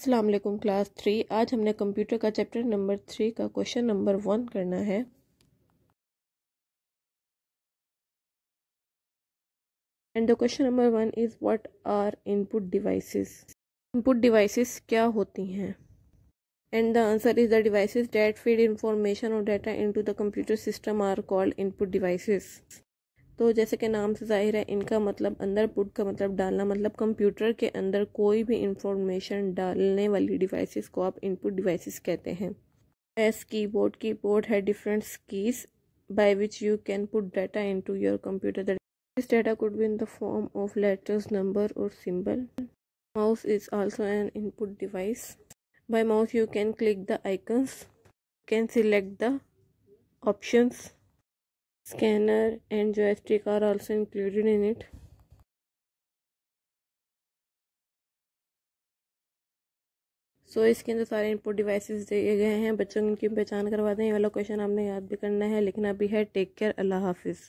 Aslam class three आज हमने computer का चैप्टर नंबर थ्री का क्वेश्चन नंबर वन करना है and the question number one is what are input devices input devices क्या होती हैं and the answer is the devices that feed information और data into the computer system are called input devices तो जैसे कि नाम से जाहिर है इनका मतलब अंदर पुट का मतलब डालना मतलब कंप्यूटर के अंदर कोई भी इंफॉर्मेशन डालने वाली डिवाइसेस को आप इनपुट डिवाइसेस कहते हैं एस की बोर्ड की बोर्ड है different schemes by which you can put data into your computer this data could be in the form of letters number और symbol mouse is also an input device by mouse you can click the icons can select the options scanner and joystick are also included in it so so, इसके अंदर सारे input devices दिए गए हैं बच्चों की पहचान करवा दें ये वाला क्वेश्चन आपने याद भी करना है लिखना भी है टेक केयर अल्लाह हाफिज़